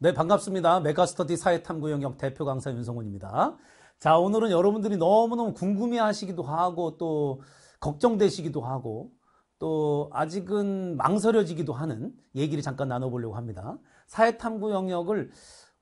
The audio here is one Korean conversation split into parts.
네, 반갑습니다. 메가스터디 사회탐구 영역 대표 강사 윤성훈입니다. 자, 오늘은 여러분들이 너무너무 궁금해 하시기도 하고, 또 걱정되시기도 하고, 또 아직은 망설여지기도 하는 얘기를 잠깐 나눠보려고 합니다. 사회탐구 영역을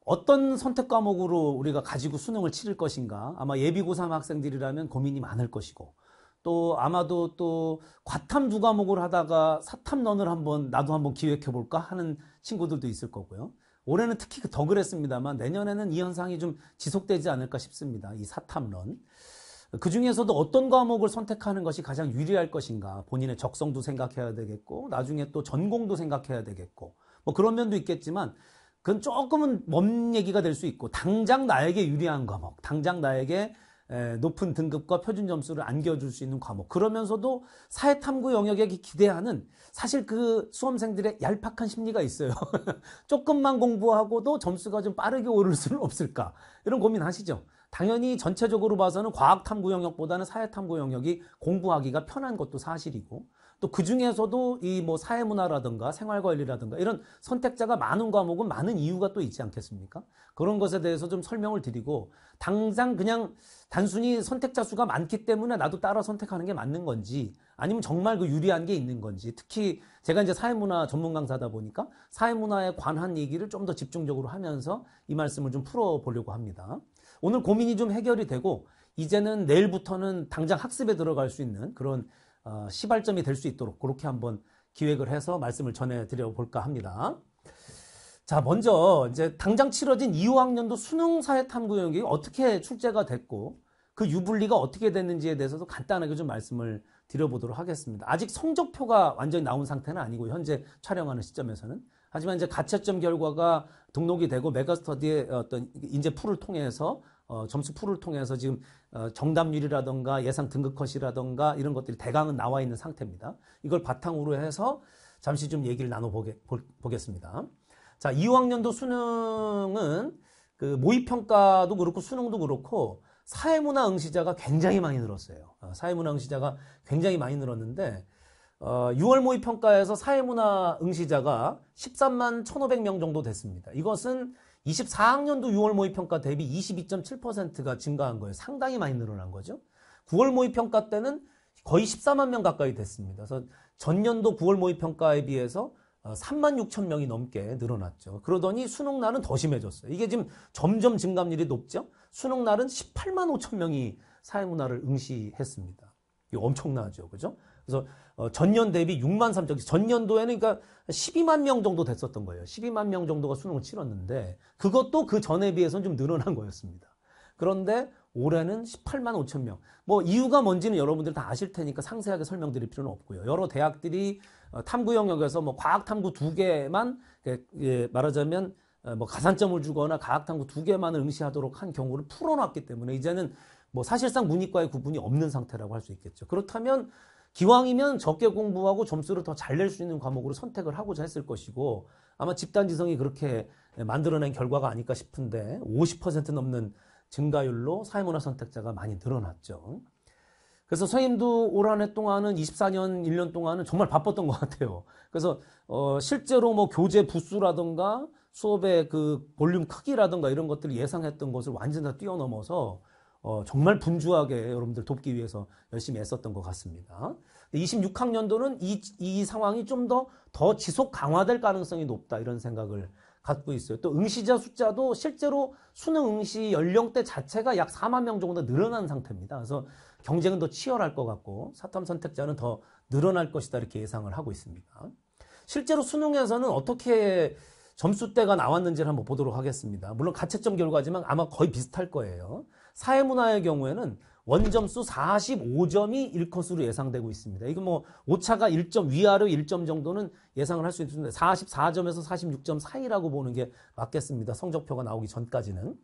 어떤 선택 과목으로 우리가 가지고 수능을 치를 것인가 아마 예비고3 학생들이라면 고민이 많을 것이고 또 아마도 또 과탐 두 과목을 하다가 사탐넌을 한번 나도 한번 기획해 볼까 하는 친구들도 있을 거고요. 올해는 특히 더 그랬습니다만 내년에는 이 현상이 좀 지속되지 않을까 싶습니다. 이 사탐론. 그 중에서도 어떤 과목을 선택하는 것이 가장 유리할 것인가 본인의 적성도 생각해야 되겠고 나중에 또 전공도 생각해야 되겠고 뭐 그런 면도 있겠지만 그건 조금은 먼 얘기가 될 수 있고 당장 나에게 유리한 과목 당장 나에게 높은 등급과 표준 점수를 안겨줄 수 있는 과목 그러면서도 사회탐구 영역에 기대하는 사실 그 수험생들의 얄팍한 심리가 있어요 조금만 공부하고도 점수가 좀 빠르게 오를 수는 없을까 이런 고민하시죠 당연히 전체적으로 봐서는 과학탐구 영역보다는 사회탐구 영역이 공부하기가 편한 것도 사실이고 또그 중에서도 이 뭐 사회문화라든가 생활관리라든가 이런 선택자가 많은 과목은 많은 이유가 또 있지 않겠습니까? 그런 것에 대해서 좀 설명을 드리고 당장 그냥 단순히 선택자 수가 많기 때문에 나도 따라 선택하는 게 맞는 건지 아니면 정말 그 유리한 게 있는 건지 특히 제가 이제 사회문화 전문 강사다 보니까 사회문화에 관한 얘기를 좀 더 집중적으로 하면서 이 말씀을 좀 풀어보려고 합니다. 오늘 고민이 좀 해결이 되고 이제는 내일부터는 당장 학습에 들어갈 수 있는 그런 어, 시발점이 될 수 있도록 그렇게 한번 기획을 해서 말씀을 전해드려 볼까 합니다. 자, 먼저 이제 당장 치러진 2학년도 수능 사회 탐구 연역이 어떻게 출제가 됐고 그 유불리가 어떻게 됐는지에 대해서도 간단하게 좀 말씀을 드려보도록 하겠습니다. 아직 성적표가 완전히 나온 상태는 아니고 현재 촬영하는 시점에서는 하지만 이제 가채점 결과가 등록이 되고 메가스터디의 어떤 인재 풀을 통해서 어, 점수 풀을 통해서 지금 어, 정답률이라던가 예상 등급컷이라던가 이런 것들이 대강은 나와 있는 상태입니다. 이걸 바탕으로 해서 잠시 좀 얘기를 나눠보겠습니다. 자, 2학년도 수능은 그 모의평가도 그렇고 수능도 그렇고 사회문화 응시자가 굉장히 많이 늘었어요. 어, 사회문화 응시자가 굉장히 많이 늘었는데 어, 6월 모의평가에서 사회문화 응시자가 13만 1,500명 정도 됐습니다. 이것은 24학년도 6월 모의평가 대비 22.7%가 증가한 거예요. 상당히 많이 늘어난 거죠. 9월 모의평가 때는 거의 14만 명 가까이 됐습니다. 그래서 전년도 9월 모의평가에 비해서 3만 어, 6천 명이 넘게 늘어났죠. 그러더니 수능날은 더 심해졌어요. 이게 지금 점점 증감률이 높죠. 수능날은 18만 5천 명이 사회문화를 응시했습니다. 이거 엄청나죠. 그죠? 그래서 어, 전년 대비 6만 3천, 전년도에는 그러니까 12만 명 정도 됐었던 거예요. 12만 명 정도가 수능을 치렀는데 그것도 그 전에 비해서는 좀 늘어난 거였습니다. 그런데 올해는 18만 5천 명. 뭐 이유가 뭔지는 여러분들 다 아실 테니까 상세하게 설명드릴 필요는 없고요. 여러 대학들이 어, 탐구 영역에서 뭐 과학 탐구 두 개만 예, 예 말하자면 어, 뭐 가산점을 주거나 과학 탐구 두 개만을 응시하도록 한 경우를 풀어놨기 때문에 이제는 뭐 사실상 문이과의 구분이 없는 상태라고 할 수 있겠죠. 그렇다면 기왕이면 적게 공부하고 점수를 더 잘 낼 수 있는 과목으로 선택을 하고자 했을 것이고 아마 집단 지성이 그렇게 만들어낸 결과가 아닐까 싶은데 50% 넘는 증가율로 사회문화 선택자가 많이 늘어났죠. 그래서 선생님도 올 한 해 동안은 24년 1년 동안은 정말 바빴던 것 같아요. 그래서 어 실제로 뭐 교재 부수라든가 수업의 그 볼륨 크기라든가 이런 것들을 예상했던 것을 완전히 다 뛰어넘어서 어, 정말 분주하게 여러분들 돕기 위해서 열심히 애썼던 것 같습니다. 26학년도는 이, 이 상황이 좀 더더 더 지속 강화될 가능성이 높다 이런 생각을 갖고 있어요. 또 응시자 숫자도 실제로 수능 응시 연령대 자체가 약 4만 명 정도 늘어난 상태입니다. 그래서 경쟁은 더 치열할 것 같고 사탐 선택자는 더 늘어날 것이다 이렇게 예상을 하고 있습니다. 실제로 수능에서는 어떻게 점수대가 나왔는지를 한번 보도록 하겠습니다. 물론 가채점 결과지만 아마 거의 비슷할 거예요. 사회문화의 경우에는 원점수 45점이 1컷으로 예상되고 있습니다. 이건 뭐 오차가 1점 위아래 1점 정도는 예상을 할 수 있는데 44점에서 46점 사이라고 보는 게 맞겠습니다. 성적표가 나오기 전까지는.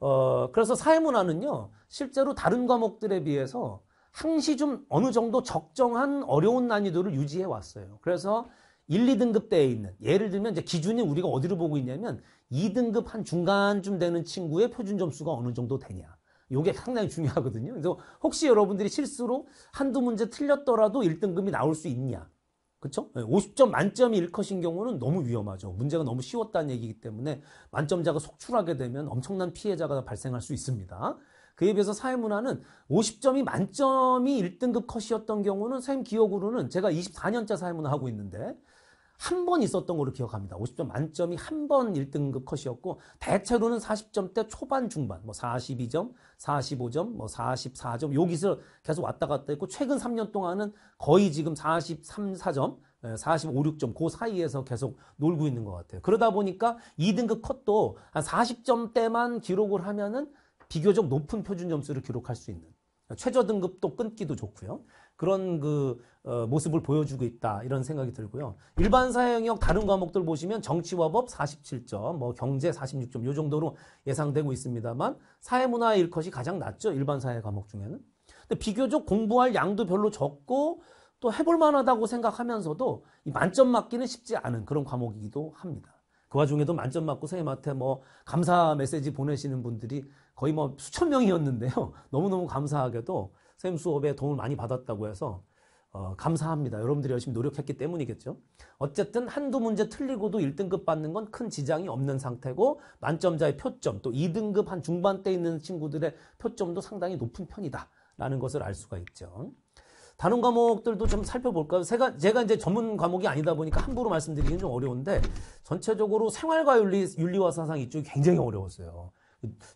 어, 그래서 사회문화는요. 실제로 다른 과목들에 비해서 항시 좀 어느 정도 적정한 어려운 난이도를 유지해 왔어요. 그래서 1, 2등급 대에 있는 예를 들면 이제 기준이 우리가 어디로 보고 있냐면 2등급 한 중간쯤 되는 친구의 표준 점수가 어느 정도 되냐. 요게 상당히 중요하거든요. 그래서 혹시 여러분들이 실수로 한두 문제 틀렸더라도 1등급이 나올 수 있냐. 그렇죠? 50점 예, 만점이 1컷인 경우는 너무 위험하죠. 문제가 너무 쉬웠다는 얘기이기 때문에 만점자가 속출하게 되면 엄청난 피해자가 발생할 수 있습니다. 그에 비해서 사회문화는 50점이 만점이 1등급 컷이었던 경우는 선생님 기억으로는 제가 24년째 사회문화 하고 있는데 한번 있었던 걸로 기억합니다. 50점 만점이 한 번 1등급 컷이었고 대체로는 40점대 초반 중반 뭐 42점, 45점, 뭐 44점 요기서 계속 왔다 갔다 했고 최근 3년 동안은 거의 지금 43, 4점 45, 6점 그 사이에서 계속 놀고 있는 것 같아요. 그러다 보니까 2등급 컷도 한 40점대만 기록을 하면은 비교적 높은 표준 점수를 기록할 수 있는 최저 등급도 끊기도 좋고요. 그런 그 어, 모습을 보여주고 있다 이런 생각이 들고요. 일반 사회영역 다른 과목들 보시면 정치와 법 47점, 뭐 경제 46점 요 정도로 예상되고 있습니다만 사회문화 일것이 가장 낮죠 일반 사회 과목 중에는. 근데 비교적 공부할 양도 별로 적고 또 해볼 만하다고 생각하면서도 이 만점 맞기는 쉽지 않은 그런 과목이기도 합니다. 그 와중에도 만점 맞고 선생님한테 뭐 감사 메시지 보내시는 분들이 거의 뭐 수천 명이었는데요. 너무너무 감사하게도 선 수업에 도움을 많이 받았다고 해서 어, 감사합니다. 여러분들이 열심히 노력했기 때문이겠죠. 어쨌든 한두 문제 틀리고도 1등급 받는 건 큰 지장이 없는 상태고 만점자의 표점 또 2등급 한 중반대 있는 친구들의 표점도 상당히 높은 편이다. 라는 것을 알 수가 있죠. 다른 과목들도 좀 살펴볼까요? 제가, 제가 이제 전문 과목이 아니다 보니까 함부로 말씀드리기는 좀 어려운데 전체적으로 생활과 윤리, 윤리와 사상 이쪽이 굉장히 어려웠어요.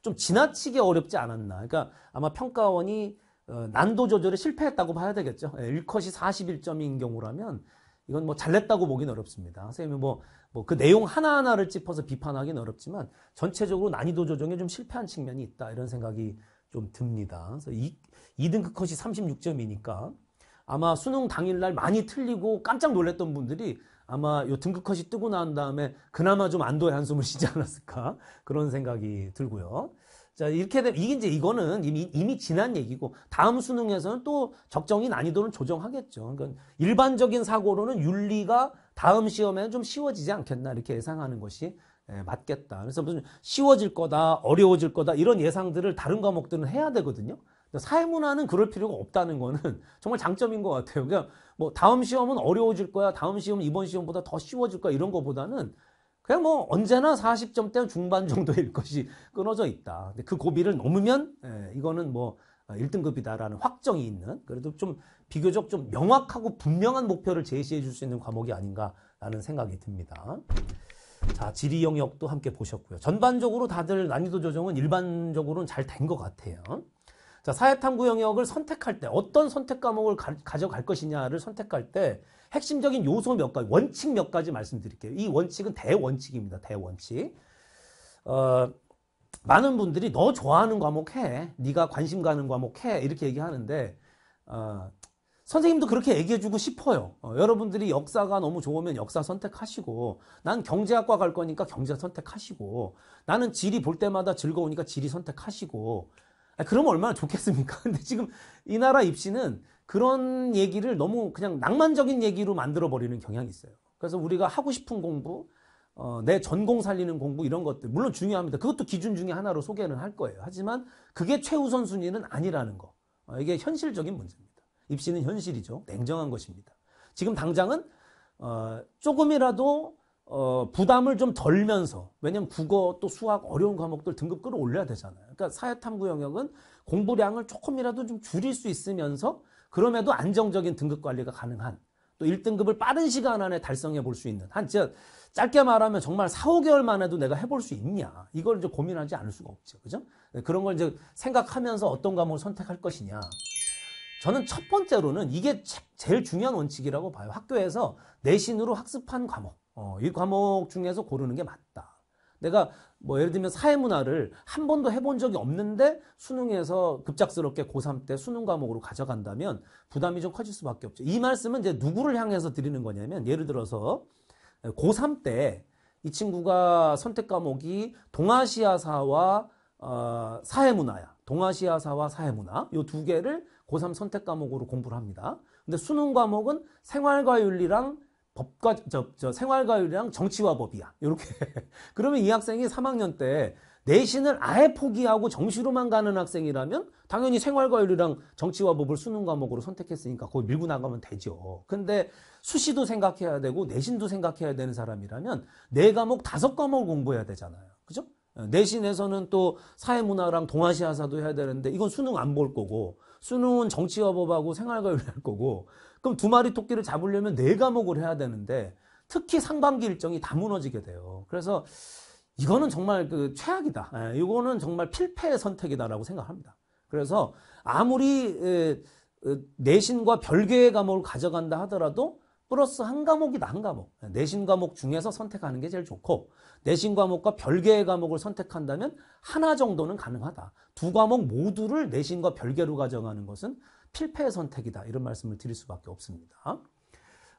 좀 지나치게 어렵지 않았나. 그러니까 아마 평가원이 어, 난도 조절에 실패했다고 봐야 되겠죠. 1컷이 예, 41점인 경우라면 이건 뭐 잘냈다고 보긴 어렵습니다. 선생님이 뭐, 뭐 그 내용 하나하나를 짚어서 비판하기는 어렵지만 전체적으로 난이도 조정에 좀 실패한 측면이 있다. 이런 생각이 좀 듭니다. 그래서 2, 2등급 컷이 36점이니까 아마 수능 당일날 많이 틀리고 깜짝 놀랐던 분들이 아마 요 등급 컷이 뜨고 난 다음에 그나마 좀 안도의 한숨을 쉬지 않았을까 그런 생각이 들고요. 자, 이렇게 되면, 이게 이제 이거는 이미, 이미 지난 얘기고, 다음 수능에서는 또 적정히 난이도는 조정하겠죠. 그러니까 일반적인 사고로는 윤리가 다음 시험에는 좀 쉬워지지 않겠나, 이렇게 예상하는 것이 예, 맞겠다. 그래서 무슨 쉬워질 거다, 어려워질 거다, 이런 예상들을 다른 과목들은 해야 되거든요. 사회문화는 그럴 필요가 없다는 거는 정말 장점인 것 같아요. 그냥 그러니까 뭐 다음 시험은 어려워질 거야, 다음 시험은 이번 시험보다 더 쉬워질 거야 이런 것보다는 그냥 뭐 언제나 40점대 중반 정도일 것이 끊어져 있다. 근데 그 고비를 넘으면 예, 이거는 뭐 1등급이다라는 아, 확정이 있는 그래도 좀 비교적 좀 명확하고 분명한 목표를 제시해 줄 수 있는 과목이 아닌가라는 생각이 듭니다. 자, 지리 영역도 함께 보셨고요. 전반적으로 다들 난이도 조정은 일반적으로는 잘 된 것 같아요. 자, 사회탐구 영역을 선택할 때 어떤 선택 과목을 가, 져갈 것이냐를 선택할 때 핵심적인 요소 몇 가지, 원칙 몇 가지 말씀드릴게요. 이 원칙은 대원칙입니다. 대원칙. 어, 많은 분들이 너 좋아하는 과목 해. 네가 관심 가는 과목 해. 이렇게 얘기하는데 어, 선생님도 그렇게 얘기해주고 싶어요. 어, 여러분들이 역사가 너무 좋으면 역사 선택하시고, 난 경제학과 갈 거니까 경제 선택하시고, 나는 지리 볼 때마다 즐거우니까 지리 선택하시고, 아, 그러면 얼마나 좋겠습니까? 근데 지금 이 나라 입시는 그런 얘기를 너무 그냥 낭만적인 얘기로 만들어버리는 경향이 있어요. 그래서 우리가 하고 싶은 공부, 어, 내 전공 살리는 공부 이런 것들 물론 중요합니다. 그것도 기준 중에 하나로 소개는 할 거예요. 하지만 그게 최우선 순위는 아니라는 거. 어, 이게 현실적인 문제입니다. 입시는 현실이죠. 냉정한 것입니다. 지금 당장은 어, 조금이라도 어, 부담을 좀 덜면서 왜냐면 국어 또 수학 어려운 과목들 등급 끌어올려야 되잖아요. 그러니까 사회탐구 영역은 공부량을 조금이라도 좀 줄일 수 있으면서 그럼에도 안정적인 등급 관리가 가능한 또 1등급을 빠른 시간 안에 달성해 볼 수 있는 한 즉, 짧게 말하면 정말 4, 5개월만 해도 내가 해볼 수 있냐 이걸 이제 고민하지 않을 수가 없죠. 그죠? 네, 그런 걸 이제 생각하면서 어떤 과목을 선택할 것이냐 저는 첫 번째로는 이게 제일 중요한 원칙이라고 봐요. 학교에서 내신으로 학습한 과목, 어, 이 과목 중에서 고르는 게 맞다. 내가 뭐 예를 들면 사회문화를 한 번도 해본 적이 없는데 수능에서 급작스럽게 고3 때 수능 과목으로 가져간다면 부담이 좀 커질 수밖에 없죠. 이 말씀은 이제 누구를 향해서 드리는 거냐면 예를 들어서 고3 때 이 친구가 선택 과목이 동아시아사와 어, 사회문화야. 동아시아사와 사회문화 요두 개를 고3 선택 과목으로 공부를 합니다. 근데 수능 과목은 생활과 윤리랑 법과 저, 저 생활과 윤리랑 정치와 법이야. 이렇게. 그러면 이 학생이 3학년 때 내신을 아예 포기하고 정시로만 가는 학생이라면 당연히 생활과 윤리랑 정치와 법을 수능 과목으로 선택했으니까 그걸 밀고 나가면 되죠. 근데 수시도 생각해야 되고 내신도 생각해야 되는 사람이라면 네 과목 다섯 과목을 공부해야 되잖아요. 그죠? 어, 내신에서는 또 사회문화랑 동아시아사도 해야 되는데 이건 수능 안 볼 거고 수능은 정치화법하고 생활과윤리할 거고 그럼 두 마리 토끼를 잡으려면 네 과목을 해야 되는데 특히 상반기 일정이 다 무너지게 돼요. 그래서 이거는 정말 그 최악이다. 예, 이거는 정말 필패의 선택이다라고 생각합니다. 그래서 아무리 내신과 별개의 과목을 가져간다 하더라도 플러스 한 과목이다, 한 과목. 내신 과목 중에서 선택하는 게 제일 좋고, 내신 과목과 별개의 과목을 선택한다면 하나 정도는 가능하다. 두 과목 모두를 내신과 별개로 가정하는 것은 필패의 선택이다. 이런 말씀을 드릴 수밖에 없습니다.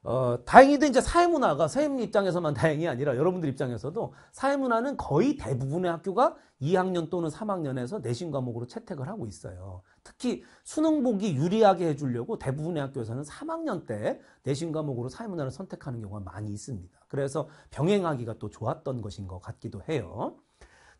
어, 다행히도 이제 사회문화가 선생님 입장에서만 다행이 아니라 여러분들 입장에서도 사회문화는 거의 대부분의 학교가 2학년 또는 3학년에서 내신 과목으로 채택을 하고 있어요. 특히 수능 보기 유리하게 해주려고 대부분의 학교에서는 3학년 때 내신 과목으로 사회문화를 선택하는 경우가 많이 있습니다. 그래서 병행하기가 또 좋았던 것인 것 같기도 해요.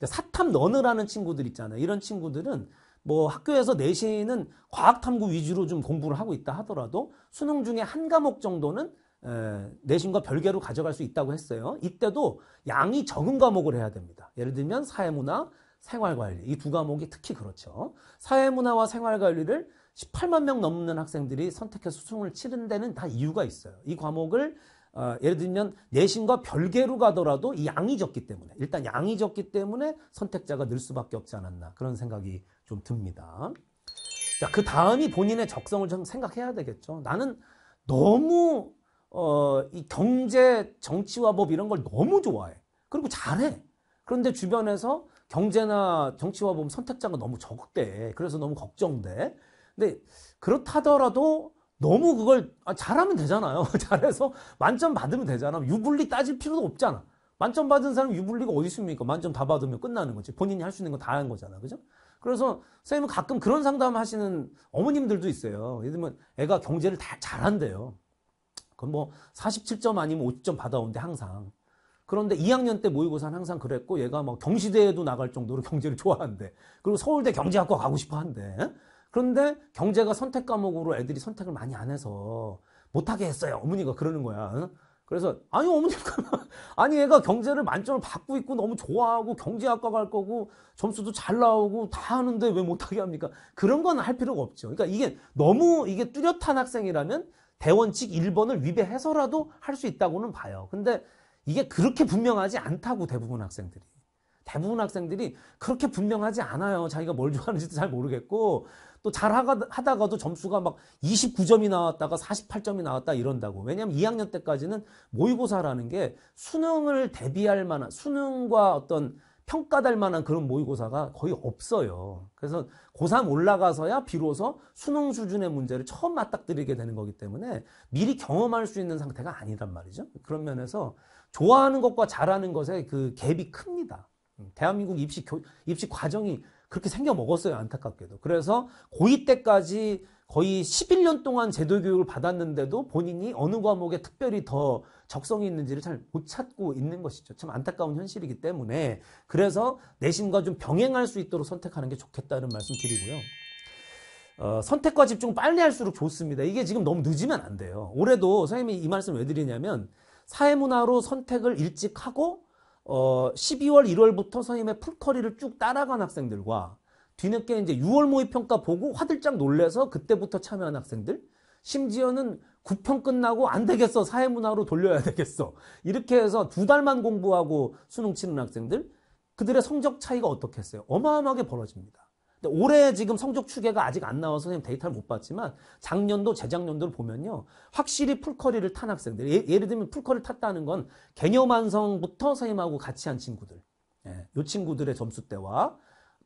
사탐 너느라는 친구들 있잖아요. 이런 친구들은 뭐 학교에서 내신은 과학탐구 위주로 좀 공부를 하고 있다 하더라도 수능 중에 한 과목 정도는 에, 내신과 별개로 가져갈 수 있다고 했어요. 이때도 양이 적은 과목을 해야 됩니다. 예를 들면 사회문화, 생활관리 이 두 과목이 특히 그렇죠. 사회문화와 생활관리를 18만 명 넘는 학생들이 선택해서 수능을 치른 데는 다 이유가 있어요. 이 과목을 어, 예를 들면 내신과 별개로 가더라도 이 양이 적기 때문에 일단 양이 적기 때문에 선택자가 늘 수밖에 없지 않았나 그런 생각이 좀 듭니다. 자, 그 다음이 본인의 적성을 좀 생각해야 되겠죠. 나는 너무 어, 이 경제 정치와 법 이런 걸 너무 좋아해. 그리고 잘해. 그런데 주변에서 경제나 정치와 법 선택자가 너무 적대. 그래서 너무 걱정돼. 근데 그렇다더라도 너무 그걸 아, 잘하면 되잖아요. 잘해서 만점 받으면 되잖아. 유불리 따질 필요도 없잖아. 만점 받은 사람 유불리가 어디 있습니까? 만점 다 받으면 끝나는 거지. 본인이 할 수 있는 건 다 한 거잖아. 그죠? 그래서 선생님은 가끔 그런 상담하시는 어머님들도 있어요. 예를 들면 애가 경제를 다 잘한대요. 그럼 뭐 47점 아니면 50점 받아온대 항상. 그런데 2학년 때 모의고사는 항상 그랬고 얘가 막 경시대회도 나갈 정도로 경제를 좋아한대. 그리고 서울대 경제학과 가고 싶어 한대. 그런데 경제가 선택 과목으로 애들이 선택을 많이 안 해서 못하게 했어요. 어머니가 그러는 거야. 그래서 아니 어머님 아니 애가 경제를 만점을 받고 있고 너무 좋아하고 경제학과 갈 거고 점수도 잘 나오고 다 하는데 왜 못하게 합니까? 그런 건 할 필요가 없죠. 그러니까 이게 너무 이게 뚜렷한 학생이라면 대원칙 1번을 위배해서라도 할 수 있다고는 봐요. 근데 이게 그렇게 분명하지 않다고 대부분 학생들이. 대부분 학생들이 그렇게 분명하지 않아요. 자기가 뭘 좋아하는지도 잘 모르겠고 또 잘 하다가도 점수가 막 29점이 나왔다가 48점이 나왔다 이런다고. 왜냐하면 2학년 때까지는 모의고사라는 게 수능을 대비할 만한 수능과 어떤 평가될 만한 그런 모의고사가 거의 없어요. 그래서 고3 올라가서야 비로소 수능 수준의 문제를 처음 맞닥뜨리게 되는 거기 때문에 미리 경험할 수 있는 상태가 아니란 말이죠. 그런 면에서 좋아하는 것과 잘하는 것의 그 갭이 큽니다. 음, 대한민국 입시 교, 입시 과정이 그렇게 생겨 먹었어요 안타깝게도. 그래서 고2 때까지 거의 11년 동안 제도 교육을 받았는데도 본인이 어느 과목에 특별히 더 적성이 있는지를 잘 못 찾고 있는 것이죠. 참 안타까운 현실이기 때문에 그래서 내신과 좀 병행할 수 있도록 선택하는 게 좋겠다는 말씀 드리고요. 어, 선택과 집중 빨리 할수록 좋습니다. 이게 지금 너무 늦으면 안 돼요. 올해도 선생님이 이 말씀 왜 드리냐면 사회문화로 선택을 일찍 하고 어, 12월, 1월부터 선생님의 풀커리를 쭉 따라간 학생들과 뒤늦게 이제 6월 모의평가 보고 화들짝 놀래서 그때부터 참여한 학생들, 심지어는 9평 끝나고 안 되겠어. 사회문화로 돌려야 되겠어. 이렇게 해서 두 달만 공부하고 수능 치는 학생들, 그들의 성적 차이가 어떻게 했어요? 어마어마하게 벌어집니다. 올해 지금 성적 추계가 아직 안 나와서 선생님 데이터를 못 봤지만 작년도 재작년도를 보면요. 확실히 풀커리를 탄 학생들. 예, 를 들면 풀커리를 탔다는 건 개념 완성부터 선생님하고 같이 한 친구들. 예, 요 친구들의 점수대와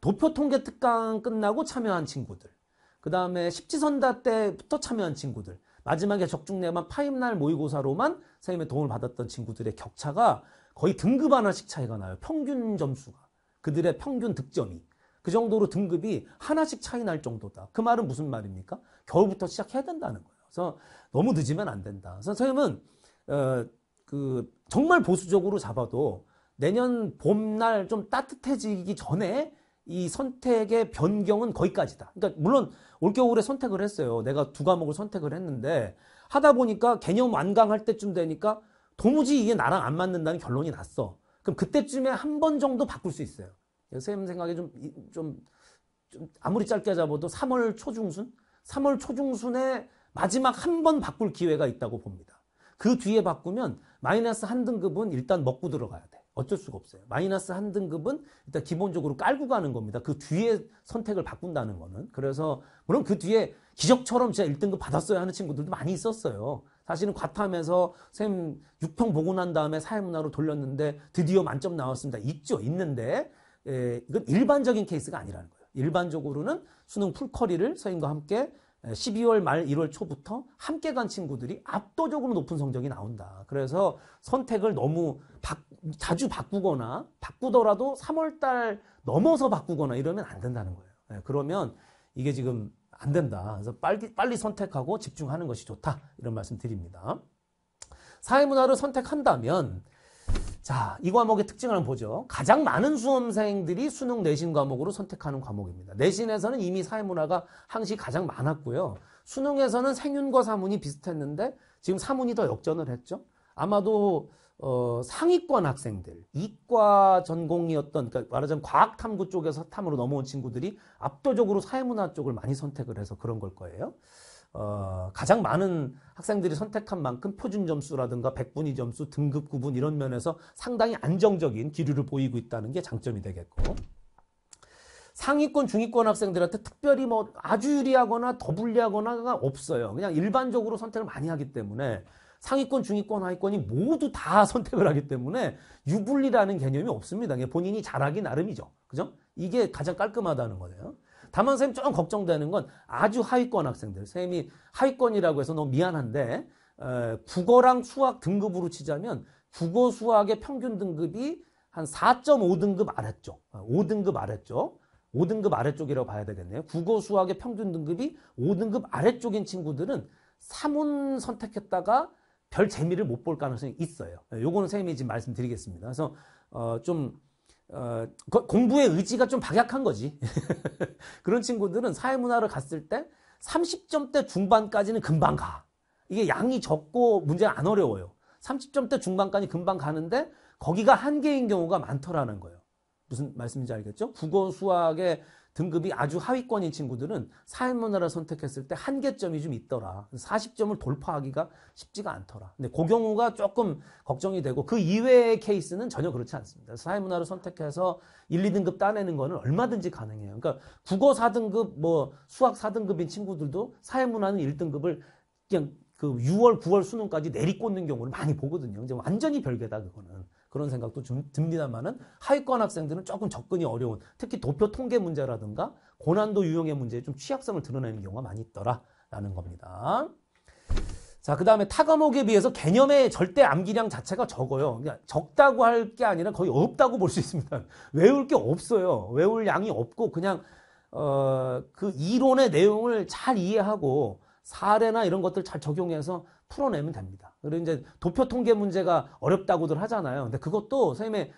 도표 통계 특강 끝나고 참여한 친구들. 그 다음에 십지선다 때부터 참여한 친구들. 마지막에 적중내만 파임날 모의고사로만 선생님의 도움을 받았던 친구들의 격차가 거의 등급 하나씩 차이가 나요. 평균 점수가. 그들의 평균 득점이. 그 정도로 등급이 하나씩 차이 날 정도다. 그 말은 무슨 말입니까? 겨울부터 시작해야 된다는 거예요. 그래서 너무 늦으면 안 된다. 선생님은 어, 그 정말 보수적으로 잡아도 내년 봄날 좀 따뜻해지기 전에 이 선택의 변경은 거기까지다. 그러니까 물론 올겨울에 선택을 했어요. 내가 두 과목을 선택을 했는데 하다 보니까 개념 완강할 때쯤 되니까 도무지 이게 나랑 안 맞는다는 결론이 났어. 그럼 그때쯤에 한 번 정도 바꿀 수 있어요. 쌤 생각에 좀, 좀, 좀 아무리 짧게 잡아도 3월 초중순? 3월 초중순에 마지막 한 번 바꿀 기회가 있다고 봅니다. 그 뒤에 바꾸면 마이너스 한 등급은 일단 먹고 들어가야 돼. 어쩔 수가 없어요. 마이너스 한 등급은 일단 기본적으로 깔고 가는 겁니다. 그 뒤에 선택을 바꾼다는 거는. 그래서 물론 그 뒤에 기적처럼 제가 1등급 받았어야 하는 친구들도 많이 있었어요. 사실은 과탐에서 쌤 6평 보고 난 다음에 사회문화로 돌렸는데 드디어 만점 나왔습니다. 있죠. 있는데 에, 예, 이건 일반적인 케이스가 아니라는 거예요. 일반적으로는 수능 풀커리를 서인과 함께 12월 예, 말 1월 초부터 함께 간 친구들이 압도적으로 높은 성적이 나온다. 그래서 선택을 너무 바, 자주 바꾸거나 바꾸더라도 3월 달 넘어서 바꾸거나 이러면 안 된다는 거예요. 네, 그러면 이게 지금 안 된다. 그래서 빨리, 빨리 선택하고 집중하는 것이 좋다. 이런 말씀 드립니다. 사회문화를 선택한다면 자, 이 과목의 특징을 한번 보죠. 가장 많은 수험생들이 수능 내신 과목으로 선택하는 과목입니다. 내신에서는 이미 사회문화가 항시 가장 많았고요. 수능에서는 생윤과 사문이 비슷했는데 지금 사문이 더 역전을 했죠. 아마도 어, 상위권 학생들, 이과 전공이었던, 그러니까 말하자면 과학탐구 쪽에서 탐으로 넘어온 친구들이 압도적으로 사회문화 쪽을 많이 선택을 해서 그런 걸 거예요. 어, 가장 많은 학생들이 선택한 만큼 표준 점수라든가 백분위 점수, 등급 구분 이런 면에서 상당히 안정적인 기류를 보이고 있다는 게 장점이 되겠고 상위권, 중위권 학생들한테 특별히 뭐 아주 유리하거나 더 불리하거나가 없어요. 그냥 일반적으로 선택을 많이 하기 때문에 상위권, 중위권, 하위권이 모두 다 선택을 하기 때문에 유불리라는 개념이 없습니다. 본인이 잘하기 나름이죠. 그죠? 이게 가장 깔끔하다는 거예요. 다만 쌤좀 걱정되는 건 아주 하위권 학생들. 쌤이 하위권이라고 해서 너무 미안한데 에, 어, 국어랑 수학 등급으로 치자면 국어 수학의 평균 등급이 한 4.5등급 아래쪽, 5등급 어, 아래쪽, 5등급 아래쪽이라고 봐야 되겠네요. 국어 수학의 평균 등급이 5등급 아래쪽인 친구들은 3문 선택했다가 별 재미를 못 볼 가능성이 있어요. 네, 요거는 선생님이 지금 말씀드리겠습니다. 그래서 어, 좀 어, 공부의 의지가 좀 박약한 거지. 그런 친구들은 사회문화를 갔을 때 30점대 중반까지는 금방 가. 이게 양이 적고 문제가 안 어려워요. 30점대 중반까지 금방 가는데 거기가 한계인 경우가 많더라는 거예요. 무슨 말씀인지 알겠죠? 국어, 수학의 등급이 아주 하위권인 친구들은 사회문화를 선택했을 때 한계점이 좀 있더라. 40점을 돌파하기가 쉽지가 않더라. 근데 그 경우가 조금 걱정이 되고 그 이외의 케이스는 전혀 그렇지 않습니다. 사회문화를 선택해서 1, 2등급 따내는 거는 얼마든지 가능해요. 그러니까 국어 4등급, 뭐 수학 4등급인 친구들도 사회문화는 1등급을 그냥 그 6월, 9월 수능까지 내리꽂는 경우를 많이 보거든요. 이제 완전히 별개다 그거는. 그런 생각도 좀 듭니다만은 하위권 학생들은 조금 접근이 어려운 특히 도표 통계 문제라든가 고난도 유형의 문제에 좀 취약성을 드러내는 경우가 많이 있더라라는 겁니다. 자, 그 다음에 타 과목에 비해서 개념의 절대 암기량 자체가 적어요. 그러니까 적다고 할 게 아니라 거의 없다고 볼 수 있습니다. 외울 게 없어요. 외울 양이 없고 그냥 어, 그 이론의 내용을 잘 이해하고 사례나 이런 것들 잘 적용해서 풀어내면 됩니다. 그리고 이제 도표 통계 문제가 어렵다고들 하잖아요. 근데 그것도 선생님의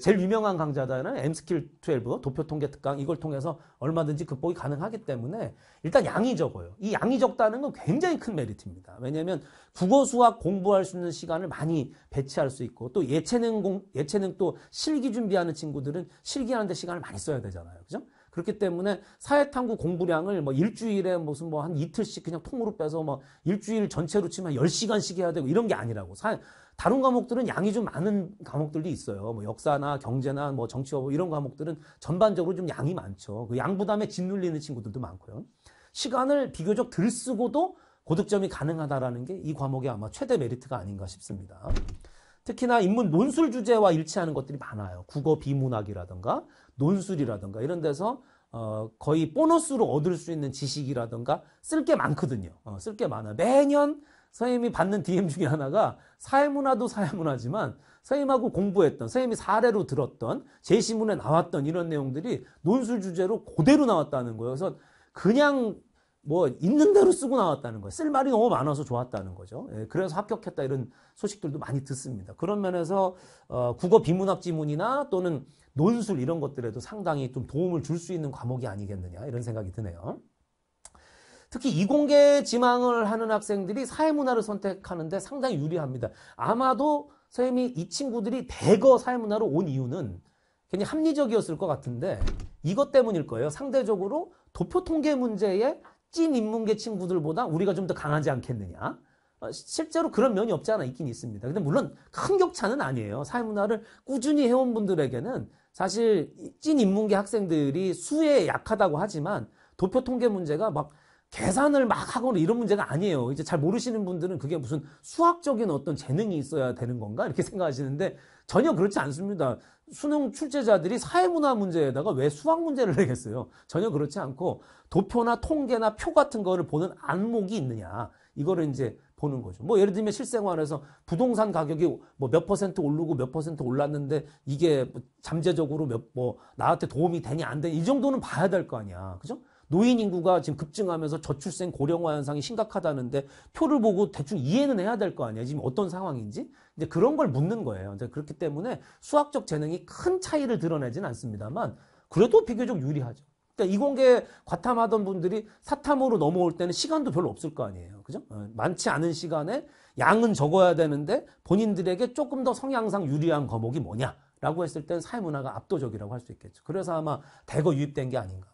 제일 유명한 강좌다아 M스킬 12 도표 통계 특강 이걸 통해서 얼마든지 극복이 가능하기 때문에 일단 양이 적어요. 이 양이 적다는 건 굉장히 큰 메리트입니다. 왜냐하면 국어 수학 공부할 수 있는 시간을 많이 배치할 수 있고 또 예체능 공 예체능 또 실기 준비하는 친구들은 실기하는데 시간을 많이 써야 되잖아요. 그죠? 그렇기 때문에 사회탐구 공부량을 뭐 일주일에 무슨 뭐 한 이틀씩 그냥 통으로 빼서 뭐 일주일 전체로 치면 10시간씩 해야 되고 이런 게 아니라고. 사, 회 다른 과목들은 양이 좀 많은 과목들도 있어요. 뭐 역사나 경제나 뭐 정치업 뭐 이런 과목들은 전반적으로 좀 양이 많죠. 그 양부담에 짓눌리는 친구들도 많고요. 시간을 비교적 덜 쓰고도 고득점이 가능하다라는 게 이 과목의 아마 최대 메리트가 아닌가 싶습니다. 특히나 인문 논술 주제와 일치하는 것들이 많아요. 국어 비문학이라든가 논술이라든가 이런 데서 어, 거의 보너스로 얻을 수 있는 지식이라든가 쓸 게 많거든요. 어, 쓸 게 많아요. 매년 선생님이 받는 DM 중에 하나가 사회문화도 사회문화지만 선생님하고 공부했던, 선생님이 사례로 들었던, 제시문에 나왔던 이런 내용들이 논술 주제로 그대로 나왔다는 거예요. 그래서 그냥 뭐 있는 대로 쓰고 나왔다는 거예요. 쓸 말이 너무 많아서 좋았다는 거죠. 예, 그래서 합격했다 이런 소식들도 많이 듣습니다. 그런 면에서 어, 국어 비문학 지문이나 또는 논술 이런 것들에도 상당히 좀 도움을 줄 수 있는 과목이 아니겠느냐 이런 생각이 드네요. 특히 이공계 지망을 하는 학생들이 사회문화를 선택하는데 상당히 유리합니다. 아마도 선생님이 이 친구들이 대거 사회문화로 온 이유는 굉장히 합리적이었을 것 같은데 이것 때문일 거예요. 상대적으로 도표 통계 문제에 찐 인문계 친구들보다 우리가 좀 더 강하지 않겠느냐. 어, 실제로 그런 면이 없지 않아 있긴 있습니다. 근데 물론 큰 격차는 아니에요. 사회문화를 꾸준히 해온 분들에게는 사실 찐 인문계 학생들이 수에 약하다고 하지만 도표 통계 문제가 막 계산을 막 하거나 이런 문제가 아니에요. 이제 잘 모르시는 분들은 그게 무슨 수학적인 어떤 재능이 있어야 되는 건가? 이렇게 생각하시는데 전혀 그렇지 않습니다. 수능 출제자들이 사회문화 문제에다가 왜 수학 문제를 내겠어요? 전혀 그렇지 않고 도표나 통계나 표 같은 거를 보는 안목이 있느냐 이거를 이제 보는 거죠. 뭐 예를 들면 실생활에서 부동산 가격이 뭐 몇 퍼센트 오르고 몇 퍼센트 올랐는데 이게 뭐 잠재적으로 몇 뭐 나한테 도움이 되냐안되냐이 정도는 봐야 될 거 아니야, 그죠? 노인 인구가 지금 급증하면서 저출생 고령화 현상이 심각하다는데 표를 보고 대충 이해는 해야 될 거 아니에요. 지금 어떤 상황인지. 이제 그런 걸 묻는 거예요. 이제 그렇기 때문에 수학적 재능이 큰 차이를 드러내진 않습니다만 그래도 비교적 유리하죠. 그러니까 이공계 과탐하던 분들이 사탐으로 넘어올 때는 시간도 별로 없을 거 아니에요. 그죠? 어, 많지 않은 시간에 양은 적어야 되는데 본인들에게 조금 더 성향상 유리한 과목이 뭐냐? 라고 했을 땐 사회문화가 압도적이라고 할 수 있겠죠. 그래서 아마 대거 유입된 게 아닌가.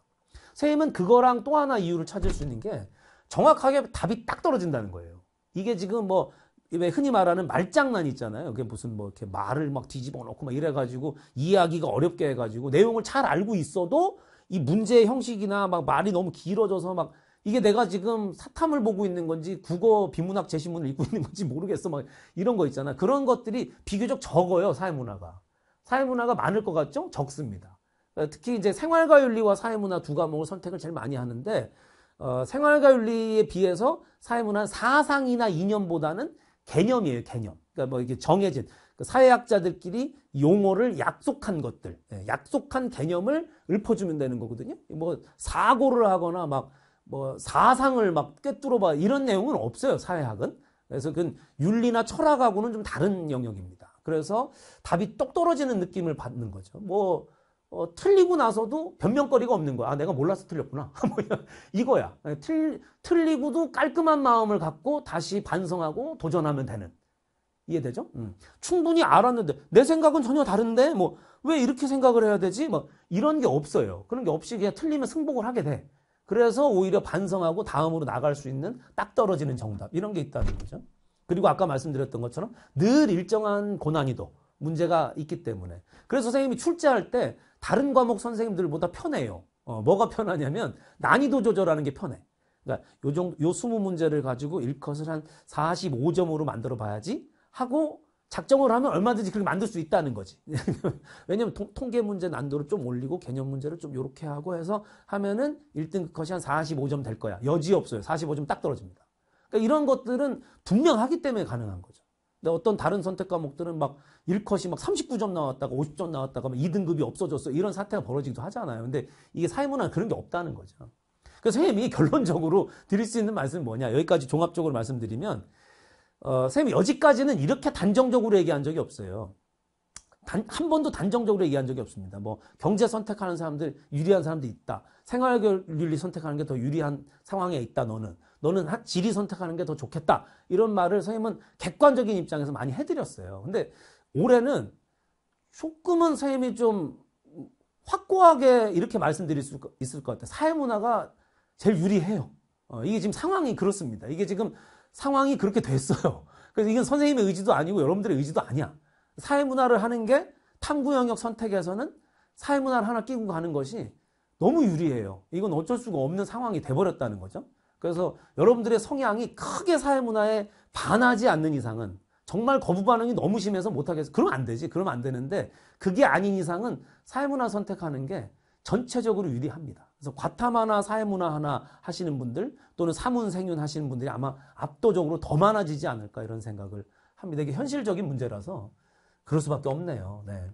선생님은 그거랑 또 하나 이유를 찾을 수 있는 게 정확하게 답이 딱 떨어진다는 거예요. 이게 지금 뭐 왜 흔히 말하는 말장난 있잖아요. 그게 무슨 뭐 이렇게 말을 막 뒤집어 놓고 막 이래가지고 이해하기가 어렵게 해가지고 내용을 잘 알고 있어도 이 문제의 형식이나 막 말이 너무 길어져서 막 이게 내가 지금 사탐을 보고 있는 건지 국어 비문학 제시문을 읽고 있는 건지 모르겠어 막 이런 거 있잖아. 그런 것들이 비교적 적어요 사회문화가. 사회문화가 많을 것 같죠? 적습니다. 어, 특히 이제 생활과 윤리와 사회문화 두 과목을 선택을 제일 많이 하는데 어, 생활과 윤리에 비해서 사회문화는 사상이나 이념보다는 개념이에요, 개념. 그러니까 뭐이게 정해진 그 사회학자들끼리 용어를 약속한 것들, 예, 약속한 개념을 읊어주면 되는 거거든요. 뭐 사고를 하거나 막 뭐 사상을 막 꿰뚫어봐 이런 내용은 없어요, 사회학은. 그래서 그 윤리나 철학하고는 좀 다른 영역입니다. 그래서 답이 똑 떨어지는 느낌을 받는 거죠. 뭐 어, 틀리고 나서도 변명거리가 없는 거야. 아, 내가 몰라서 틀렸구나. 뭐 이거야. 예, 틀, 틀리고도 깔끔한 마음을 갖고 다시 반성하고 도전하면 되는. 이해되죠? 음. 충분히 알았는데, 내 생각은 전혀 다른데, 뭐, 왜 이렇게 생각을 해야 되지? 뭐, 이런 게 없어요. 그런 게 없이 그냥 틀리면 승복을 하게 돼. 그래서 오히려 반성하고 다음으로 나갈 수 있는 딱 떨어지는 정답. 이런 게 있다는 거죠. 그리고 아까 말씀드렸던 것처럼 늘 일정한 고난이도. 문제가 있기 때문에. 그래서 선생님이 출제할 때 다른 과목 선생님들보다 편해요. 어, 뭐가 편하냐면 난이도 조절하는 게 편해. 그러니까 요 정도 요2무문제를 가지고 일컷을 한 45점으로 만들어 봐야지 하고 작정을 하면 얼마든지 그렇게 만들 수 있다는 거지. 왜냐면 통, 통계 문제 난도를 좀 올리고 개념 문제를 좀 요렇게 하고 해서 하면은 1등 컷이 한 45점 될 거야. 여지 없어요. 45점 딱 떨어집니다. 그러니까 이런 것들은 분명하기 때문에 가능한 거죠. 근데 어떤 다른 선택 과목들은 막 1컷이 막 39점 나왔다가 50점 나왔다가 막 2등급이 없어졌어. 이런 사태가 벌어지기도 하잖아요. 근데 이게 사회문화는 그런 게 없다는 거죠. 그래서 선생님이 결론적으로 드릴 수 있는 말씀이 뭐냐. 여기까지 종합적으로 말씀드리면, 어, 님이 여지까지는 이렇게 단정적으로 얘기한 적이 없어요. 단, 한 번도 단정적으로 얘기한 적이 없습니다. 뭐 경제 선택하는 사람들 유리한 사람도 있다. 생활윤리 선택하는 게 더 유리한 상황에 있다. 너는 너는 지리 선택하는 게 더 좋겠다. 이런 말을 선생님은 객관적인 입장에서 많이 해드렸어요. 근데 올해는 조금은 선생님이 좀 확고하게 이렇게 말씀드릴 수 있을 것 같아요. 사회 문화가 제일 유리해요. 어, 이게 지금 상황이 그렇습니다. 이게 지금 상황이 그렇게 됐어요. 그래서 이건 선생님의 의지도 아니고 여러분들의 의지도 아니야. 사회 문화를 하는 게 탐구 영역 선택에서는 사회 문화를 하나 끼고 가는 것이 너무 유리해요. 이건 어쩔 수가 없는 상황이 돼버렸다는 거죠. 그래서 여러분들의 성향이 크게 사회 문화에 반하지 않는 이상은 정말 거부 반응이 너무 심해서 못하겠어. 그러면 안 되지. 그러면 안 되는데 그게 아닌 이상은 사회문화 선택하는 게 전체적으로 유리합니다. 그래서 과탐마나 사회문화 하나 하시는 분들 또는 사문생윤 하시는 분들이 아마 압도적으로 더 많아지지 않을까 이런 생각을 합니다. 이게 현실적인 문제라서 그럴 수밖에 없네요. 네.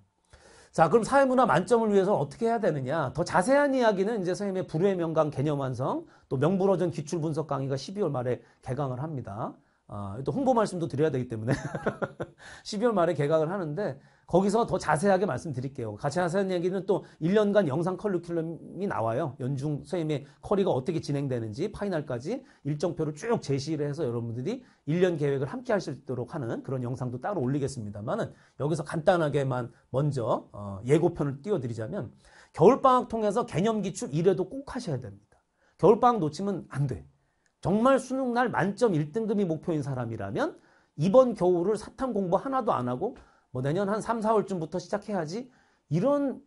자, 그럼 사회문화 만점을 위해서 어떻게 해야 되느냐? 더 자세한 이야기는 이제 선생님의 불후의 명강 개념 완성, 또 명불허전 기출 분석 강의가 12월 말에 개강을 합니다. 아, 또 홍보 말씀도 드려야 되기 때문에 12월 말에 개강을 하는데 거기서 더 자세하게 말씀드릴게요. 같이 하는 얘기는 또 1년간 영상 커리큘럼이 나와요. 연중 선생님의 커리가 어떻게 진행되는지 파이널까지 일정표를 쭉 제시를 해서 여러분들이 1년 계획을 함께 할수 있도록 하는 그런 영상도 따로 올리겠습니다만은 여기서 간단하게만 먼저 어, 예고편을 띄워드리자면 겨울방학 통해서 개념 기출 1회도 꼭 하셔야 됩니다. 겨울방학 놓치면 안 돼. 정말 수능 날 만점 1등급이 목표인 사람이라면 이번 겨울을 사탐 공부 하나도 안 하고 뭐 내년 한 3, 4월쯤부터 시작해야지 이런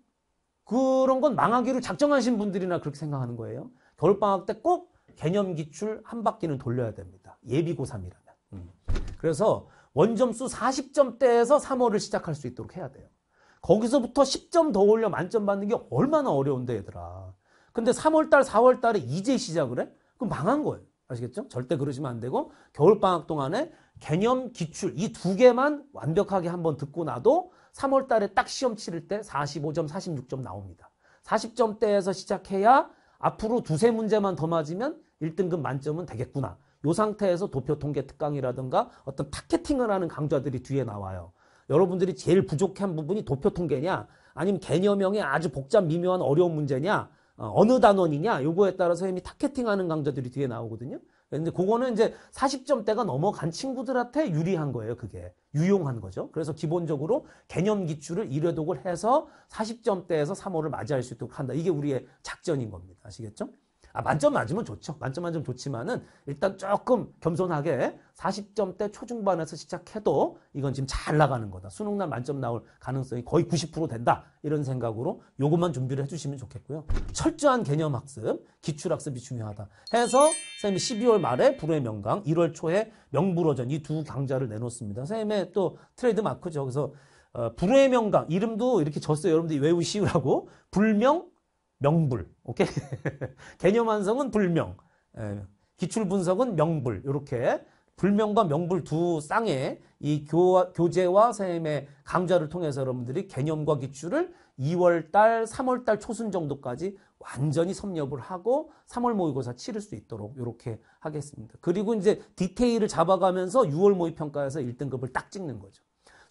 그런 건 망하기로 작정하신 분들이나 그렇게 생각하는 거예요. 겨울방학 때 꼭 개념 기출 한 바퀴는 돌려야 됩니다. 예비 고3이라면. 음. 그래서 원점수 40점대에서 3월을 시작할 수 있도록 해야 돼요. 거기서부터 10점 더 올려 만점 받는 게 얼마나 어려운데 얘들아. 근데 3월달, 4월달에 이제 시작을 해? 그럼 망한 거예요. 아시겠죠? 절대 그러시면 안 되고 겨울 방학 동안에 개념 기출 이 두 개만 완벽하게 한번 듣고 나도 3월 달에 딱 시험 치를 때 45점, 46점 나옵니다. 40점대에서 시작해야 앞으로 두세 문제만 더 맞으면 1등급 만점은 되겠구나. 이 상태에서 도표 통계 특강이라든가 어떤 타겟팅을 하는 강좌들이 뒤에 나와요. 여러분들이 제일 부족한 부분이 도표 통계냐 아니면 개념형의 아주 복잡 미묘한 어려운 문제냐 어, 어느 단원이냐 요거에 따라서 이미 타겟팅하는 강좌들이 뒤에 나오거든요. 근데 그거는 이제 40점대가 넘어간 친구들한테 유리한 거예요. 그게 유용한 거죠. 그래서 기본적으로 개념 기출을 1회독을 해서 40점대에서 3월를 맞이할 수 있도록 한다. 이게 우리의 작전인 겁니다. 아시겠죠? 아, 만점 맞으면 좋죠. 만점 맞으면 좋지만은 일단 조금 겸손하게 40점대 초중반에서 시작해도 이건 지금 잘 나가는 거다. 수능날 만점 나올 가능성이 거의 90% 된다. 이런 생각으로 요것만 준비를 해주시면 좋겠고요. 철저한 개념 학습, 기출학습이 중요하다. 해서 선생님이 12월 말에 불후의 명강, 1월 초에 명불허전 이 두 강좌를 내놓습니다. 선생님의 또 트레이드 마크죠. 그래서 어, 불후의 명강 이름도 이렇게 졌어요. 여러분들이 외우시라고 불명 명불. 오케이? 개념 완성은 불명. 예, 기출 분석은 명불. 이렇게 불명과 명불 두 쌍의 이 교, 교재와 셈의 강좌를 통해서 여러분들이 개념과 기출을 2월달, 3월달 초순 정도까지 완전히 섭렵을 하고 3월 모의고사 치를 수 있도록 이렇게 하겠습니다. 그리고 이제 디테일을 잡아가면서 6월 모의평가에서 1등급을 딱 찍는 거죠.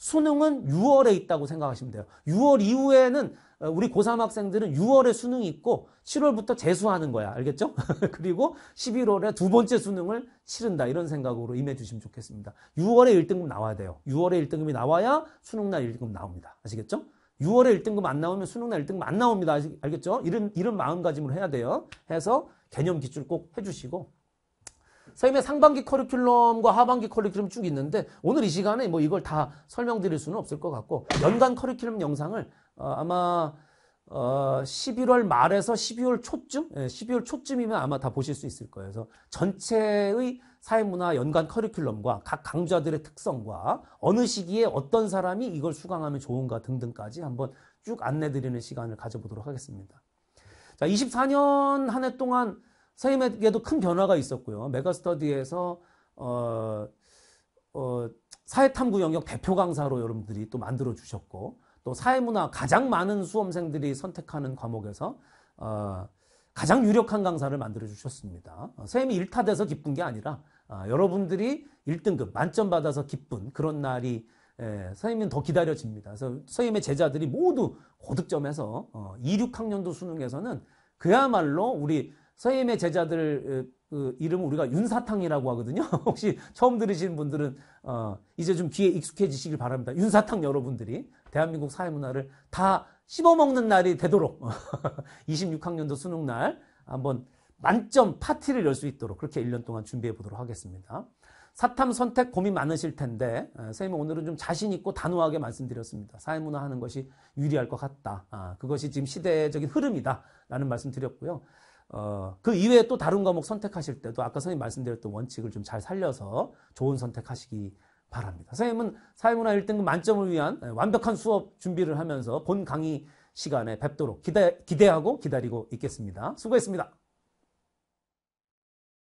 수능은 6월에 있다고 생각하시면 돼요. 6월 이후에는 어, 우리 고3 학생들은 6월에 수능이 있고 7월부터 재수하는 거야. 알겠죠? 그리고 11월에 두 번째 수능을 치른다. 이런 생각으로 임해 주시면 좋겠습니다. 6월에 1등급 나와야 돼요. 6월에 1등급이 나와야 수능날 1등급 나옵니다. 아시겠죠? 6월에 1등급 안 나오면 수능날 1등급 안 나옵니다. 알겠죠? 이런, 이런 마음가짐으로 해야 돼요. 해서 개념 기출 꼭 해주시고 선생님의 상반기 커리큘럼과 하반기 커리큘럼 쭉 있는데 오늘 이 시간에 뭐 이걸 다 설명드릴 수는 없을 것 같고 연간 커리큘럼 영상을 어, 아마 어, 11월 말에서 12월 초쯤? 예, 12월 초쯤이면 아마 다 보실 수 있을 거예요. 그래서 전체의 사회문화 연간 커리큘럼과 각 강좌들의 특성과 어느 시기에 어떤 사람이 이걸 수강하면 좋은가 등등까지 한번 쭉 안내드리는 시간을 가져보도록 하겠습니다. 자, 24년 한 해 동안 선생님에게도 큰 변화가 있었고요. 메가스터디에서 어, 어, 사회탐구 영역 대표 강사로 여러분들이 또 만들어 주셨고 또 사회문화 가장 많은 수험생들이 선택하는 과목에서 어, 가장 유력한 강사를 만들어 주셨습니다. 어, 선생님이 일타돼서 기쁜 게 아니라 어, 여러분들이 1등급 만점 받아서 기쁜 그런 날이 예, 선생님은 더 기다려집니다. 그래서 선생님의 제자들이 모두 고득점해서 어, 2, 6학년도 수능에서는 그야말로 우리 서임의 제자들 어, 그 이름은 우리가 윤사탕이라고 하거든요. 혹시 처음 들으시는 분들은 어, 이제 좀 귀에 익숙해지시길 바랍니다. 윤사탕 여러분들이 대한민국 사회 문화를 다 씹어먹는 날이 되도록 26학년도 수능날 한번 만점 파티를 열 수 있도록 그렇게 1년 동안 준비해 보도록 하겠습니다. 사탐 선택 고민 많으실 텐데 선생님은 어, 오늘은 좀 자신 있고 단호하게 말씀드렸습니다. 사회문화 하는 것이 유리할 것 같다. 아, 그것이 지금 시대적인 흐름이다 라는 말씀 드렸고요. 어, 그 이외에 또 다른 과목 선택하실 때도 아까 선생님 말씀드렸던 원칙을 좀 잘 살려서 좋은 선택하시기 바랍니다. 선생님은 사회문화 1등급 만점을 위한 완벽한 수업 준비를 하면서 본 강의 시간에 뵙도록 기대, 기대하고 기다리고 있겠습니다. 수고했습니다.